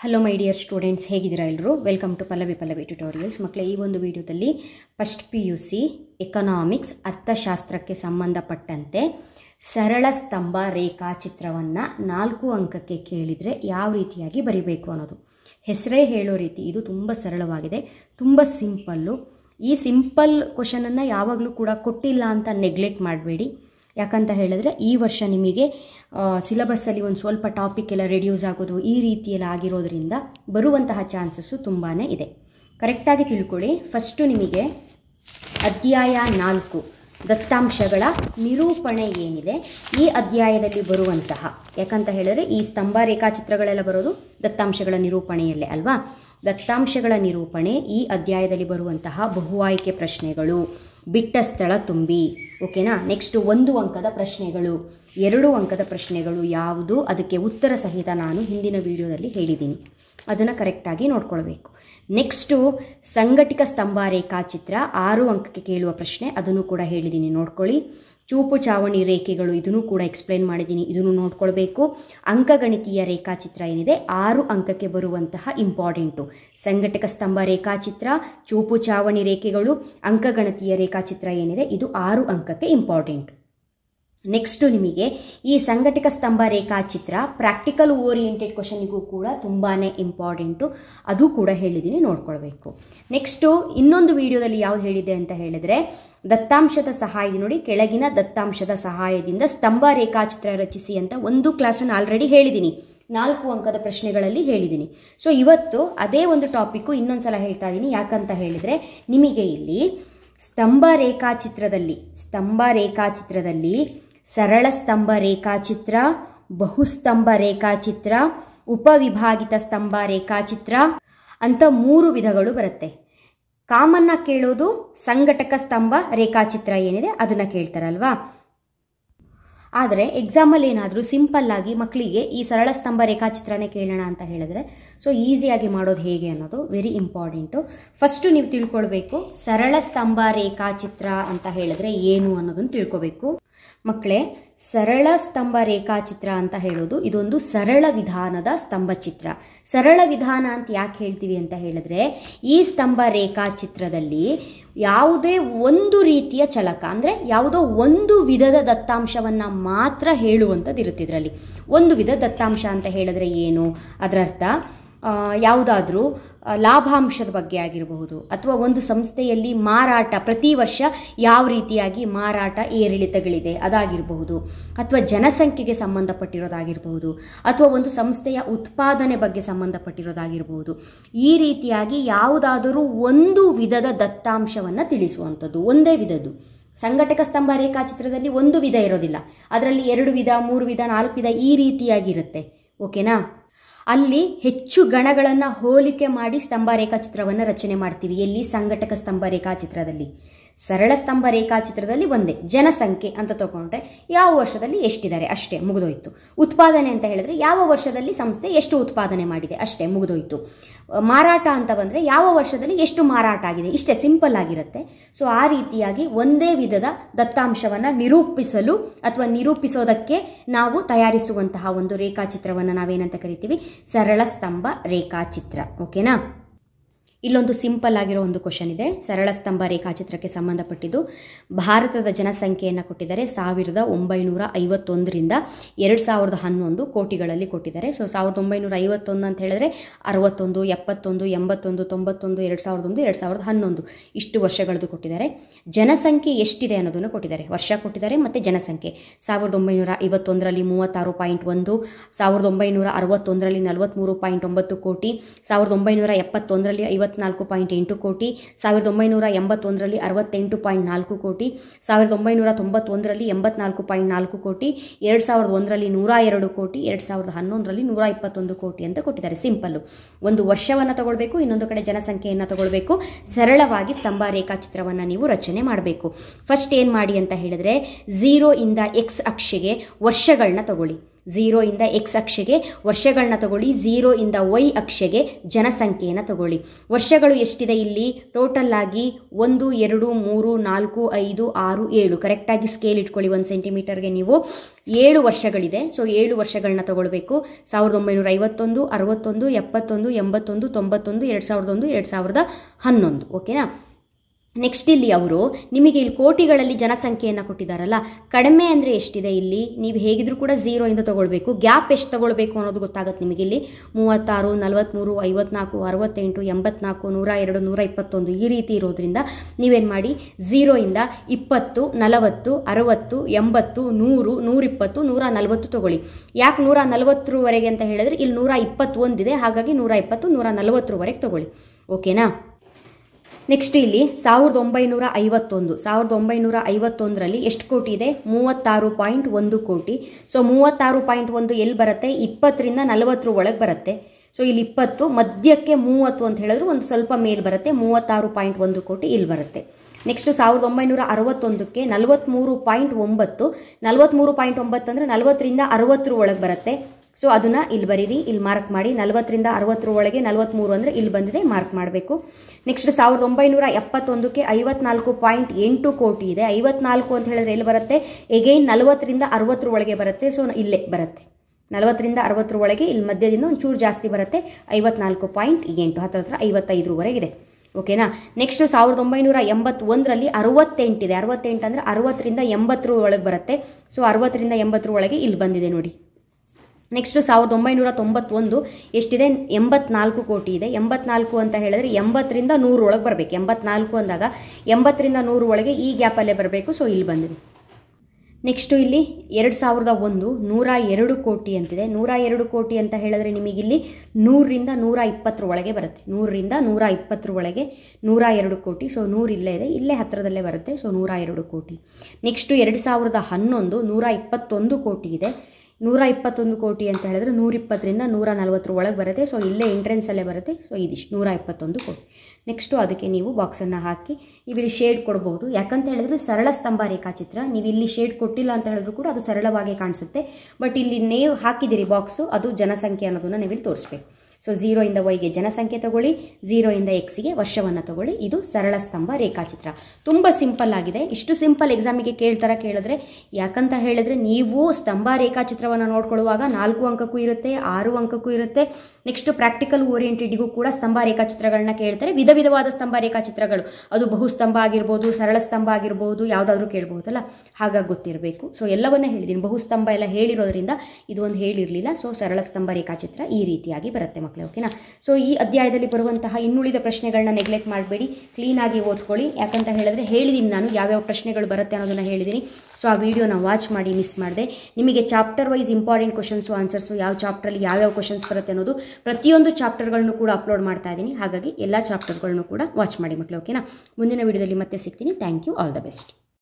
Hello my dear students ಹೇಗಿದ್ದೀರಾ ಎಲ್ಲರೂ welcome to Pallavi Pallavi tutorials ಮಕ್ಕಳೇ ಈ ಒಂದು ವಿಡಿಯೋದಲ್ಲಿ first P U C economics ಅರ್ಥಶಾಸ್ತ್ರಕ್ಕೆ ಸಂಬಂಧಪಟ್ಟಂತೆ ಸರಳ ಸ್ತಂಭ ರೇಖಾಚಿತ್ರವನ್ನು ನಾಲ್ಕು ಅಂಕಕ್ಕೆ ಕೇಳಿದರೆ ಯಾವ ರೀತಿಯಾಗಿ ಬರಿಬೇಕು ಅನ್ನೋದು ಹೆಸರೇ ಹೇಳೋ ರೀತಿ ಇದು ತುಂಬ ಸರಳವಾಗಿದೆ ತುಂಬ ಸಿಂಪಲ್ಲು ಈ ಸಿಂಪಲ್ ಕ್ವಶನನ್ನು ಯಾವಾಗಲೂ ಕೂಡ ಕೊಟ್ಟಿಲ್ಲ ಅಂತ ನೆಗ್ಲೆಕ್ಟ್ ಮಾಡಬೇಡಿ ಯಾಕಂತ ಹೇಳಿದ್ರೆ ಈ ವರ್ಷ ನಿಮಗೆ ಸಿಲಬಸ್ಸಲ್ಲಿ ಒಂದು ಸ್ವಲ್ಪ ಟಾಪಿಕ್ ಎಲ್ಲ ರೆಡ್ಯೂಸ್ ಆಗೋದು ಈ ರೀತಿಯೆಲ್ಲ ಆಗಿರೋದ್ರಿಂದ ಬರುವಂತಹ ಚಾನ್ಸಸ್ಸು ತುಂಬಾ ಇದೆ ಕರೆಕ್ಟಾಗಿ ತಿಳ್ಕೊಳ್ಳಿ ಫಸ್ಟು ನಿಮಗೆ ಅಧ್ಯಾಯ ನಾಲ್ಕು ದತ್ತಾಂಶಗಳ ನಿರೂಪಣೆ ಏನಿದೆ ಈ ಅಧ್ಯಾಯದಲ್ಲಿ ಬರುವಂತಹ ಯಾಕಂತ ಹೇಳಿದ್ರೆ ಈ ಸ್ತಂಭ ರೇಖಾಚಿತ್ರಗಳೆಲ್ಲ ಬರೋದು ದತ್ತಾಂಶಗಳ ನಿರೂಪಣೆಯಲ್ಲೇ ಅಲ್ವಾ ದತ್ತಾಂಶಗಳ ನಿರೂಪಣೆ ಈ ಅಧ್ಯಾಯದಲ್ಲಿ ಬರುವಂತಹ ಬಹು ಆಯ್ಕೆ ಪ್ರಶ್ನೆಗಳು ಬಿಟ್ಟ ಸ್ಥಳ ತುಂಬಿ ಓಕೆನಾ ನೆಕ್ಸ್ಟು ಒಂದು ಅಂಕದ ಪ್ರಶ್ನೆಗಳು ಎರಡು ಅಂಕದ ಪ್ರಶ್ನೆಗಳು ಯಾವುದು ಅದಕ್ಕೆ ಉತ್ತರ ಸಹಿತ ನಾನು ಹಿಂದಿನ ವಿಡಿಯೋದಲ್ಲಿ ಹೇಳಿದ್ದೀನಿ ಅದನ್ನು ಕರೆಕ್ಟಾಗಿ ನೋಡ್ಕೊಳ್ಬೇಕು ನೆಕ್ಸ್ಟು ಸಂಘಟಿಕ ಸ್ತಂಭ ರೇಖಾಚಿತ್ರ ಆರು ಅಂಕಕ್ಕೆ ಕೇಳುವ ಪ್ರಶ್ನೆ ಅದನ್ನು ಕೂಡ ಹೇಳಿದ್ದೀನಿ ನೋಡ್ಕೊಳ್ಳಿ ಚೂಪು ಚಾವಣಿ ರೇಖೆಗಳು ಇದನ್ನು ಕೂಡ ಎಕ್ಸ್ಪ್ಲೇನ್ ಮಾಡಿದ್ದೀನಿ ಇದನ್ನು ನೋಡ್ಕೊಳ್ಬೇಕು ಅಂಕಗಣಿತೀಯ ರೇಖಾಚಿತ್ರ ಏನಿದೆ ಆರು ಅಂಕಕ್ಕೆ ಬರುವಂತಹ ಇಂಪಾರ್ಟೆಂಟು ಸಂಘಟಕ ಸ್ತಂಭ ರೇಖಾಚಿತ್ರ ಚೂಪು ಚಾವಣಿ ರೇಖೆಗಳು ಅಂಕಗಣತೀಯ ರೇಖಾಚಿತ್ರ ಏನಿದೆ ಇದು ಆರು ಅಂಕಕ್ಕೆ ಇಂಪಾರ್ಟೆಂಟ್ ನೆಕ್ಸ್ಟು ನಿಮಗೆ ಈ ಸಂಘಟಕ ಸ್ತಂಭ ರೇಖಾಚಿತ್ರ ಪ್ರಾಕ್ಟಿಕಲ್ ಓರಿಯೆಂಟೆಡ್ ಕ್ವಶನಿಗೂ ಕೂಡ ತುಂಬಾ ಇಂಪಾರ್ಟೆಂಟು ಅದು ಕೂಡ ಹೇಳಿದ್ದೀನಿ ನೋಡ್ಕೊಳ್ಬೇಕು ನೆಕ್ಸ್ಟು ಇನ್ನೊಂದು ವಿಡಿಯೋದಲ್ಲಿ ಯಾವ್ದು ಹೇಳಿದೆ ಅಂತ ಹೇಳಿದರೆ ದತ್ತಾಂಶದ ಸಹಾಯದ ನೋಡಿ ಕೆಳಗಿನ ದತ್ತಾಂಶದ ಸಹಾಯದಿಂದ ಸ್ತಂಭ ರೇಖಾಚಿತ್ರ ರಚಿಸಿ ಅಂತ ಒಂದು ಕ್ಲಾಸನ್ನು ಆಲ್ರೆಡಿ ಹೇಳಿದ್ದೀನಿ ನಾಲ್ಕು ಅಂಕದ ಪ್ರಶ್ನೆಗಳಲ್ಲಿ ಹೇಳಿದ್ದೀನಿ ಸೊ ಇವತ್ತು ಅದೇ ಒಂದು ಟಾಪಿಕ್ಕು ಇನ್ನೊಂದು ಸಲ ಹೇಳ್ತಾ ಇದ್ದೀನಿ ಯಾಕಂತ ಹೇಳಿದರೆ ನಿಮಗೆ ಇಲ್ಲಿ ಸ್ತಂಭ ರೇಖಾಚಿತ್ರದಲ್ಲಿ ಸ್ತಂಭ ರೇಖಾಚಿತ್ರದಲ್ಲಿ ಸರಳ ಸ್ತಂಭ ರೇಖಾಚಿತ್ರ ಬಹುಸ್ತಂಭ ರೇಖಾಚಿತ್ರ ಉಪವಿಭಾಗಿತ ಸ್ತಂಭ ರೇಖಾಚಿತ್ರ ಅಂತ ಮೂರು ವಿಧಗಳು ಬರುತ್ತೆ ಕಾಮನ್ನ ಕೇಳೋದು ಸಂಘಟಕ ಸ್ತಂಭ ರೇಖಾಚಿತ್ರ ಏನಿದೆ ಅದನ್ನು ಕೇಳ್ತಾರಲ್ವಾ ಆದರೆ ಎಕ್ಸಾಮಲ್ಲಿ ಏನಾದರೂ ಸಿಂಪಲ್ಲಾಗಿ ಮಕ್ಕಳಿಗೆ ಈ ಸರಳ ಸ್ತಂಭ ರೇಖಾಚಿತ್ರನೇ ಕೇಳೋಣ ಅಂತ ಹೇಳಿದ್ರೆ ಸೊ ಈಸಿಯಾಗಿ ಮಾಡೋದು ಹೇಗೆ ಅನ್ನೋದು ವೆರಿ ಇಂಪಾರ್ಟೆಂಟು ಫಸ್ಟು ನೀವು ತಿಳ್ಕೊಳ್ಬೇಕು ಸರಳ ಸ್ತಂಭ ರೇಖಾಚಿತ್ರ ಅಂತ ಹೇಳಿದ್ರೆ ಏನು ಅನ್ನೋದನ್ನು ತಿಳ್ಕೊಬೇಕು ಮಕ್ಕಳೇ ಸರಳ ಸ್ತಂಭ ರೇಖಾಚಿತ್ರ ಅಂತ ಹೇಳೋದು ಇದೊಂದು ಸರಳ ವಿಧಾನದ ಸ್ತಂಭ ಚಿತ್ರ ಸರಳ ವಿಧಾನ ಅಂತ ಯಾಕೆ ಹೇಳ್ತೀವಿ ಅಂತ ಹೇಳಿದ್ರೆ ಈ ಸ್ತಂಭ ರೇಖಾಚಿತ್ರದಲ್ಲಿ ಯಾವುದೇ ಒಂದು ರೀತಿಯ ಚಲಕ ಅಂದರೆ ಯಾವುದೋ ಒಂದು ವಿಧದ ದತ್ತಾಂಶವನ್ನು ಮಾತ್ರ ಹೇಳುವಂಥದ್ದು ಇರುತ್ತೆ ಇದರಲ್ಲಿ ಒಂದು ವಿಧ ದತ್ತಾಂಶ ಅಂತ ಹೇಳಿದ್ರೆ ಏನು ಅದರರ್ಥ ಯಾವುದಾದ್ರೂ ಲಾಭಾಂಶದ ಬಗ್ಗೆ ಆಗಿರಬಹುದು ಅಥವಾ ಒಂದು ಸಂಸ್ಥೆಯಲ್ಲಿ ಮಾರಾಟ ಪ್ರತಿ ವರ್ಷ ಯಾವ ರೀತಿಯಾಗಿ ಮಾರಾಟ ಏರಿಳಿತಗಳಿದೆ ಅದಾಗಿರಬಹುದು ಅಥವಾ ಜನಸಂಖ್ಯೆಗೆ ಸಂಬಂಧಪಟ್ಟಿರೋದಾಗಿರಬಹುದು ಅಥವಾ ಒಂದು ಸಂಸ್ಥೆಯ ಉತ್ಪಾದನೆ ಬಗ್ಗೆ ಸಂಬಂಧಪಟ್ಟಿರೋದಾಗಿರಬಹುದು ಈ ರೀತಿಯಾಗಿ ಯಾವುದಾದರೂ ಒಂದು ವಿಧದ ದತ್ತಾಂಶವನ್ನು ತಿಳಿಸುವಂಥದ್ದು ಒಂದೇ ವಿಧದ್ದು ಸಂಘಟಕ ಸ್ತಂಭ ರೇಖಾಚಿತ್ರದಲ್ಲಿ ಒಂದು ವಿಧ ಇರೋದಿಲ್ಲ ಅದರಲ್ಲಿ ಎರಡು ವಿಧ ಮೂರು ವಿಧ ನಾಲ್ಕು ವಿಧ ಈ ರೀತಿಯಾಗಿರುತ್ತೆ ಓಕೆನಾ ಅಲ್ಲಿ ಹೆಚ್ಚು ಗಣಗಳನ್ನು ಹೋಲಿಕೆ ಮಾಡಿ ಸ್ತಂಭ ರೇಖಾಚಿತ್ರವನ್ನು ರಚನೆ ಮಾಡ್ತೀವಿ ಎಲ್ಲಿ ಸಂಘಟಕ ಸ್ತಂಭ ಚಿತ್ರದಲ್ಲಿ. ಸರಳ ಸ್ತಂಭ ರೇಖಾಚಿತ್ರದಲ್ಲಿ ಒಂದೇ ಜನಸಂಖ್ಯೆ ಅಂತ ತಗೊಂಡ್ರೆ ಯಾವ ವರ್ಷದಲ್ಲಿ ಎಷ್ಟಿದ್ದಾರೆ ಅಷ್ಟೇ ಮುಗಿದೋಯ್ತು ಉತ್ಪಾದನೆ ಅಂತ ಹೇಳಿದ್ರೆ ಯಾವ ವರ್ಷದಲ್ಲಿ ಸಂಸ್ಥೆ ಎಷ್ಟು ಉತ್ಪಾದನೆ ಮಾಡಿದೆ ಅಷ್ಟೇ ಮುಗಿದೋಯ್ತು ಮಾರಾಟ ಅಂತ ಬಂದರೆ ಯಾವ ವರ್ಷದಲ್ಲಿ ಎಷ್ಟು ಮಾರಾಟ ಆಗಿದೆ ಇಷ್ಟೇ ಸಿಂಪಲ್ ಆಗಿರುತ್ತೆ ಸೊ ಆ ರೀತಿಯಾಗಿ ಒಂದೇ ವಿಧದ ದತ್ತಾಂಶವನ್ನು ನಿರೂಪಿಸಲು ಅಥವಾ ನಿರೂಪಿಸೋದಕ್ಕೆ ನಾವು ತಯಾರಿಸುವಂತಹ ಒಂದು ರೇಖಾಚಿತ್ರವನ್ನು ನಾವೇನಂತ ಕರಿತೀವಿ ಸರಳ ಸ್ತಂಭ ರೇಖಾಚಿತ್ರ ಓಕೆನಾ ಇಲ್ಲೊಂದು ಸಿಂಪಲ್ ಆಗಿರೋ ಒಂದು ಕ್ವಶನ್ ಇದೆ ಸರಳ ಸ್ತಂಭ ರೇಖಾಚಿತ್ರಕ್ಕೆ ಸಂಬಂಧಪಟ್ಟಿದ್ದು ಭಾರತದ ಜನಸಂಖ್ಯೆಯನ್ನು ಕೊಟ್ಟಿದ್ದಾರೆ ಸಾವಿರದ ಒಂಬೈನೂರ ಐವತ್ತೊಂದರಿಂದ ಎರಡು ಸಾವಿರದ ಹನ್ನೊಂದು ಕೋಟಿಗಳಲ್ಲಿ ಕೊಟ್ಟಿದ್ದಾರೆ ಸೊ ಸಾವಿರದ ಒಂಬೈನೂರ ಐವತ್ತೊಂದು ಅಂತ ಹೇಳಿದ್ರೆ ಅರವತ್ತೊಂದು ಎಪ್ಪತ್ತೊಂದು ಎಂಬತ್ತೊಂದು ತೊಂಬತ್ತೊಂದು ಎರಡು ಸಾವಿರದ ಒಂದು ಎರಡು ಸಾವಿರದ ಹನ್ನೊಂದು ಇಷ್ಟು ವರ್ಷಗಳದ್ದು ಕೊಟ್ಟಿದ್ದಾರೆ ಜನಸಂಖ್ಯೆ ಎಷ್ಟಿದೆ ಅನ್ನೋದನ್ನು ಕೊಟ್ಟಿದ್ದಾರೆ ವರ್ಷ ಕೊಟ್ಟಿದ್ದಾರೆ ಮತ್ತು ಜನಸಂಖ್ಯೆ ಸಾವಿರದ ಒಂಬೈನೂರ ಐವತ್ತೊಂದರಲ್ಲಿ ಮೂವತ್ತಾರು ಪಾಯಿಂಟ್ ಒಂದು ಸಾವಿರದ ಒಂಬೈನೂರ ಅರವತ್ತೊಂದರಲ್ಲಿ ನಲವತ್ತ್ಮೂರು ಪಾಯಿಂಟ್ ಒಂಬತ್ತು ಕೋಟಿ ಸಾವಿರದ ಒಂಬೈನೂರ ಎಪ್ಪತ್ತೊಂದರಲ್ಲಿ ಐವತ್ತು ಐವತ್ನಾಲ್ಕು ಪಾಯಿಂಟ್ ಎಂಟು ಕೋಟಿ ಸಾವಿರದ ಒಂಬೈನೂರ ಎಂಬತ್ತೊಂದರಲ್ಲಿ ಅರವತ್ತೆಂಟು ಪಾಯಿಂಟ್ ನಾಲ್ಕು ಕೋಟಿ ಸಾವಿರದ ಒಂಬೈನೂರ ತೊಂಬತ್ತೊಂದರಲ್ಲಿ ಎಂಬತ್ನಾಲ್ಕು ಪಾಯಿಂಟ್ ನಾಲ್ಕು ಕೋಟಿ ಎರಡು ಸಾವಿರದ ಒಂದರಲ್ಲಿ ನೂರ ಎರಡು ಕೋಟಿ ಎರಡು ಸಾವಿರದ ಹನ್ನೊಂದರಲ್ಲಿ ನೂರ ಇಪ್ಪತ್ತೊಂದು ಕೋಟಿ ಅಂತ ಕೊಟ್ಟಿದ್ದಾರೆ ಸಿಂಪಲ್ಲು ಒಂದು ವರ್ಷವನ್ನು ತಗೊಳ್ಬೇಕು ಇನ್ನೊಂದು ಕಡೆ ಜನಸಂಖ್ಯೆಯನ್ನು ತಗೊಳ್ಬೇಕು ಸರಳವಾಗಿ ಸ್ತಂಭ ರೇಖಾಚಿತ್ರವನ್ನು ನೀವು ರಚನೆ ಮಾಡಬೇಕು ಫಸ್ಟ್ ಏನು ಮಾಡಿ ಅಂತ ಹೇಳಿದರೆ ಝೀರೋ ಇಂದ ಎಕ್ಸ್ ಅಕ್ಷೆಗೆ ವರ್ಷಗಳನ್ನ ತಗೊಳ್ಳಿ ಝೀರೋ ಇಂದ ಎಕ್ಸ್ ಅಕ್ಷೆಗೆ ವರ್ಷಗಳನ್ನ ತಗೊಳ್ಳಿ ಝೀರೋ ಇಂದ ವೈ ಅಕ್ಷೆಗೆ ಜನಸಂಖ್ಯೆಯನ್ನು ತಗೊಳ್ಳಿ ವರ್ಷಗಳು ಎಷ್ಟಿದೆ ಇಲ್ಲಿ ಟೋಟಲ್ ಆಗಿ ಒಂದು ಎರಡು ಮೂರು ನಾಲ್ಕು ಐದು ಆರು ಏಳು ಕರೆಕ್ಟಾಗಿ ಸ್ಕೇಲ್ ಇಟ್ಕೊಳ್ಳಿ ಒಂದು ಸೆಂಟಿಮೀಟರ್ಗೆ ನೀವು ಏಳು ವರ್ಷಗಳಿದೆ ಸೊ ಏಳು ವರ್ಷಗಳನ್ನ ತಗೊಳ್ಬೇಕು ಸಾವಿರದ ಒಂಬೈನೂರ ಐವತ್ತೊಂದು ಅರವತ್ತೊಂದು ಎಪ್ಪತ್ತೊಂದು ಎಂಬತ್ತೊಂದು ತೊಂಬತ್ತೊಂದು ಎರಡು ಸಾವಿರದ ಒಂದು ಎರಡು ಸಾವಿರದ ಹನ್ನೊಂದು ಓಕೆನಾ ನೆಕ್ಸ್ಟ್ ಇಲ್ಲಿ ಅವರು ನಿಮಗೆ ಇಲ್ಲಿ ಕೋಟಿಗಳಲ್ಲಿ ಜನಸಂಖ್ಯೆಯನ್ನು ಕೊಟ್ಟಿದ್ದಾರಲ್ಲ ಕಡಿಮೆ ಅಂದರೆ ಎಷ್ಟಿದೆ ಇಲ್ಲಿ ನೀವು ಹೇಗಿದ್ರೂ ಕೂಡ ಇಂದ ತೊಗೊಳ್ಬೇಕು ಗ್ಯಾಪ್ ಎಷ್ಟು ತಗೊಳ್ಬೇಕು ಅನ್ನೋದು ಗೊತ್ತಾಗುತ್ತೆ ನಿಮಗೆ ಇಲ್ಲಿ ಮೂವತ್ತಾರು ನಲವತ್ತ್ಮೂರು ಐವತ್ನಾಲ್ಕು ಅರವತ್ತೆಂಟು ಎಂಬತ್ನಾಲ್ಕು ನೂರ ಎರಡು ನೂರ ಇಪ್ಪತ್ತೊಂದು ಈ ರೀತಿ ಇರೋದ್ರಿಂದ ನೀವೇನು ಮಾಡಿ ಝೀರೋಯಿಂದ ಇಪ್ಪತ್ತು ನಲವತ್ತು ಅರವತ್ತು ಎಂಬತ್ತು ನೂರು ನೂರಿಪ್ಪತ್ತು ನೂರ ನಲವತ್ತು ತೊಗೊಳ್ಳಿ ಯಾಕೆ ನೂರ ನಲವತ್ತರವರೆಗೆ ಅಂತ ಹೇಳಿದ್ರೆ ಇಲ್ಲಿ ನೂರ ಇಪ್ಪತ್ತೊಂದಿದೆ ಹಾಗಾಗಿ ನೂರ ಇಪ್ಪತ್ತು ನೂರ ನಲವತ್ತರವರೆಗೆ ತೊಗೊಳ್ಳಿ ಓಕೆನಾ ನೆಕ್ಸ್ಟ್ ಇಲ್ಲಿ ಸಾವಿರದ ಒಂಬೈನೂರ ಐವತ್ತೊಂದು ಸಾವಿರದ ಒಂಬೈನೂರ ಐವತ್ತೊಂದರಲ್ಲಿ ಎಷ್ಟು ಕೋಟಿ ಇದೆ ಮೂವತ್ತಾರು ಪಾಯಿಂಟ್ ಒಂದು ಕೋಟಿ ಸೊ ಮೂವತ್ತಾರು ಪಾಯಿಂಟ್ ಒಂದು ಎಲ್ಲಿ ಬರುತ್ತೆ ಇಪ್ಪತ್ತರಿಂದ ನಲವತ್ತರ ಒಳಗೆ ಬರುತ್ತೆ ಸೊ ಇಲ್ಲಿ ಇಪ್ಪತ್ತು ಮಧ್ಯಕ್ಕೆ ಮೂವತ್ತು ಅಂತ ಹೇಳಿದ್ರು ಒಂದು ಸ್ವಲ್ಪ ಮೇಲೆ ಬರುತ್ತೆ ಮೂವತ್ತಾರು ಪಾಯಿಂಟ್ ಒಂದು ಕೋಟಿ ಇಲ್ಲಿ ಬರುತ್ತೆ ನೆಕ್ಸ್ಟ್ ಸಾವಿರದ ಒಂಬೈನೂರ ಅರವತ್ತೊಂದಕ್ಕೆ ನಲವತ್ತ್ಮೂರು ಪಾಯಿಂಟ್ ಒಂಬತ್ತು ನಲವತ್ತ್ಮೂರು ಪಾಯಿಂಟ್ ಒಂಬತ್ತು ಅಂದರೆ ನಲವತ್ತರಿಂದ ಅರವತ್ತರ ಒಳಗೆ ಬರುತ್ತೆ ಸೊ ಅದನ್ನು ಇಲ್ಲಿ ಬರೀರಿ ಇಲ್ಲಿ ಮಾರ್ಕ್ ಮಾಡಿ ನಲವತ್ತರಿಂದ ಅರವತ್ತರ ಒಳಗೆ ನಲವತ್ತ್ಮೂರು ಅಂದರೆ ಇಲ್ಲಿ ಬಂದಿದೆ ಮಾರ್ಕ್ ಮಾಡಬೇಕು ನೆಕ್ಸ್ಟ್ ಸಾವಿರದ ಒಂಬೈನೂರ ಎಪ್ಪತ್ತೊಂದಕ್ಕೆ ಐವತ್ನಾಲ್ಕು ಪಾಯಿಂಟ್ ಎಂಟು ಕೋಟಿ ಇದೆ ಐವತ್ನಾಲ್ಕು ಅಂತ ಹೇಳಿದ್ರೆ ಎಲ್ಲಿ ಬರುತ್ತೆ ಎಗೈನ್ ನಲವತ್ತರಿಂದ ಅರವತ್ತರ ಒಳಗೆ ಬರುತ್ತೆ ಸೊ ಇಲ್ಲೇ ಬರುತ್ತೆ ನಲವತ್ತರಿಂದ ಅರವತ್ತರ ಒಳಗೆ ಇಲ್ಲಿ ಮಧ್ಯದಿಂದ ಒಂಚೂರು ಜಾಸ್ತಿ ಬರುತ್ತೆ ಐವತ್ನಾಲ್ಕು ಪಾಯಿಂಟ್ ಎಂಟು ಹತ್ರ ಹತ್ರ ಐವತ್ತೈದರವರೆಗಿದೆ ಓಕೆನಾ ನೆಕ್ಸ್ಟ್ ಸಾವಿರದ ಒಂಬೈನೂರ ಎಂಬತ್ತೊಂದರಲ್ಲಿ ಅರವತ್ತೆಂಟಿದೆ ಅರವತ್ತೆಂಟು ಅಂದರೆ ಅರವತ್ತರಿಂದ ಎಂಬತ್ತರ ಒಳಗೆ ಬರುತ್ತೆ ಸೊ ಅರವತ್ತರಿಂದ ಎಂಬತ್ತರ ಒಳಗೆ ಇಲ್ಲಿ ಬಂದಿದೆ ನೋಡಿ ನೆಕ್ಸ್ಟು ಸಾವಿರದ ಒಂಬೈನೂರ ತೊಂಬತ್ತೊಂದು ಎಷ್ಟಿದೆ ಎಂಬತ್ನಾಲ್ಕು ಕೋಟಿ ಇದೆ ಎಂಬತ್ನಾಲ್ಕು ಅಂತ ಹೇಳಿದ್ರೆ ಎಂಬತ್ತರಿಂದ ನೂರೊಳಗೆ ಬರಬೇಕು ಎಂಬತ್ನಾಲ್ಕು ಅಂದಾಗ ಎಂಬತ್ತರಿಂದ ನೂರು ಒಳಗೆ ಈ ಗ್ಯಾಪಲ್ಲೇ ಬರಬೇಕು ಸೊ ಇಲ್ಲಿ ಬಂದಿದೆ ನೆಕ್ಸ್ಟು ಇಲ್ಲಿ ಎರಡು ಸಾವಿರದ ಒಂದು ನೂರ ಎರಡು ಕೋಟಿ ಅಂತಿದೆ ನೂರ ಎರಡು ಕೋಟಿ ಅಂತ ಹೇಳಿದ್ರೆ ನಿಮಗಿಲ್ಲಿ ನೂರರಿಂದ ನೂರ ಇಪ್ಪತ್ತರ ಒಳಗೆ ಬರುತ್ತೆ ನೂರರಿಂದ ನೂರ ಇಪ್ಪತ್ತರ ಒಳಗೆ ನೂರ ಎರಡು ಕೋಟಿ ಸೊ ನೂರು ಇಲ್ಲೇ ಇದೆ ಇಲ್ಲೇ ಹತ್ತಿರದಲ್ಲೇ ಬರುತ್ತೆ ಸೊ ನೂರ ಎರಡು ಕೋಟಿ ನೆಕ್ಸ್ಟು ಎರಡು ಸಾವಿರದ ಹನ್ನೊಂದು ನೂರ ಇಪ್ಪತ್ತೊಂದು ಕೋಟಿ ಇದೆ ನೂರ ಇಪ್ಪತ್ತೊಂದು ಕೋಟಿ ಅಂತ ಹೇಳಿದ್ರೆ ನೂರಿಪ್ಪತ್ತರಿಂದ ನೂರ ನಲ್ವತ್ತರ ಒಳಗೆ ಬರುತ್ತೆ ಸೊ ಇಲ್ಲೇ ಎಂಟ್ರೆನ್ಸಲ್ಲೇ ಬರುತ್ತೆ ಸೊ ಇದಿಷ್ಟು ನೂರ ಇಪ್ಪತ್ತೊಂದು ಕೋಟಿ ನೆಕ್ಸ್ಟು ಅದಕ್ಕೆ ನೀವು ಬಾಕ್ಸನ್ನು ಹಾಕಿ ನೀವಿಲ್ಲಿ ಶೇಡ್ ಕೊಡ್ಬೋದು ಯಾಕಂತ ಹೇಳಿದ್ರೆ ಸರಳ ಸ್ತಂಭ ರೇಖಾಚಿತ್ರ ನೀವು ಇಲ್ಲಿ ಶೇಡ್ ಕೊಟ್ಟಿಲ್ಲ ಅಂತ ಹೇಳಿದ್ರು ಕೂಡ ಅದು ಸರಳವಾಗಿ ಕಾಣಿಸುತ್ತೆ ಬಟ್ ಇಲ್ಲಿ ನೀವು ಹಾಕಿದ್ದೀರಿ ಬಾಕ್ಸು ಅದು ಜನಸಂಖ್ಯೆ ಅನ್ನೋದನ್ನು ನೀವಿಲ್ಲಿ ತೋರಿಸ್ಬೇಕು ಸೊ ಝೀರೋ ಇಂದ ವೈಗೆ ಜನಸಂಖ್ಯೆ ತಗೊಳ್ಳಿ ಝೀರೋ ಇಂದ ಎಕ್ಸ್ಗೆ ವರ್ಷವನ್ನು ತಗೊಳ್ಳಿ ಇದು ಸರಳ ಸ್ತಂಭ ರೇಖಾಚಿತ್ರ ತುಂಬ ಸಿಂಪಲ್ ಆಗಿದೆ ಇಷ್ಟು ಸಿಂಪಲ್ ಎಕ್ಸಾಮಿಗೆ ಕೇಳ್ತಾರ ಕೇಳಿದ್ರೆ ಯಾಕಂತ ಹೇಳಿದ್ರೆ ನೀವು ಸ್ತಂಭ ರೇಖಾಚಿತ್ರವನ್ನು ನೋಡ್ಕೊಳ್ಳುವಾಗ ನಾಲ್ಕು ಅಂಕಕ್ಕೂ ಇರುತ್ತೆ ಆರು ಅಂಕಕ್ಕೂ ಇರುತ್ತೆ ನೆಕ್ಸ್ಟ್ ಪ್ರಾಕ್ಟಿಕಲ್ ಓರಿಯೆಂಟೆಡ್ಗೂ ಕೂಡ ಸ್ತಂಭ ರೇಖಾಚಿತ್ರಗಳನ್ನ ಕೇಳ್ತಾರೆ ವಿಧ ವಿಧವಾದ ಸ್ತಂಭ ರೇಖಾಚಿತ್ರಗಳು ಅದು ಬಹುಸ್ತಂಭ ಆಗಿರ್ಬೋದು ಸರಳ ಸ್ತಂಭ ಆಗಿರ್ಬೋದು ಯಾವುದಾದ್ರೂ ಕೇಳ್ಬೋದಲ್ಲ ಹಾಗಾಗಿ ಗೊತ್ತಿರಬೇಕು ಸೊ ಎಲ್ಲವನ್ನ ಹೇಳಿದ್ದೀನಿ ಬಹುಸ್ತಂಭ ಎಲ್ಲ ಹೇಳಿರೋದ್ರಿಂದ ಇದು ಒಂದು ಹೇಳಿರಲಿಲ್ಲ ಸೊ ಸರಳ ಸ್ತಂಭ ರೇಖಾಚಿತ್ರ ಈ ರೀತಿಯಾಗಿ ಬರುತ್ತೆ ಮಕ್ಕಳೇ ಓಕೆನಾ ಸೊ ಈ ಅಧ್ಯಾಯದಲ್ಲಿ ಬರುವಂತಹ ಇನ್ನುಳಿದ ಪ್ರಶ್ನೆಗಳನ್ನ ನೆಗ್ಲೆಕ್ಟ್ ಮಾಡಬೇಡಿ ಕ್ಲೀನಾಗಿ ಓದ್ಕೊಳ್ಳಿ ಯಾಕಂತ ಹೇಳಿದ್ರೆ ಹೇಳಿದ್ದೀನಿ ನಾನು ಯಾವ್ಯಾವ ಪ್ರಶ್ನೆಗಳು ಬರುತ್ತೆ ಅನ್ನೋದನ್ನು ಹೇಳಿದ್ದೀನಿ ಸೊ ಆ ವಿಡಿಯೋನ ವಾಚ್ ಮಾಡಿ ಮಿಸ್ ಮಾಡಿದೆ ನಿಮಗೆ chapter wise important questions answers ಯಾವ ಯಾವ ಯಾವ್ಯಾವ ಕ್ವಶನ್ಸ್ ಬರುತ್ತೆ ಅನ್ನೋದು ಪ್ರತಿಯೊಂದು ಚಾಪ್ಟರ್ಗಳನ್ನು ಕೂಡ ಅಪ್ಲೋಡ್ ಮಾಡ್ತಾ ಇದ್ದೀನಿ ಹಾಗಾಗಿ ಎಲ್ಲ ಚಾಪ್ಟರ್ಗಳನ್ನು ಕೂಡ ವಾಚ್ ಮಾಡಿ ಮಕ್ಕಳು ಓಕೆನಾ ಮುಂದಿನ ವಿಡಿಯೋದಲ್ಲಿ ಮತ್ತೆ ಸಿಗ್ತೀನಿ thank you all the best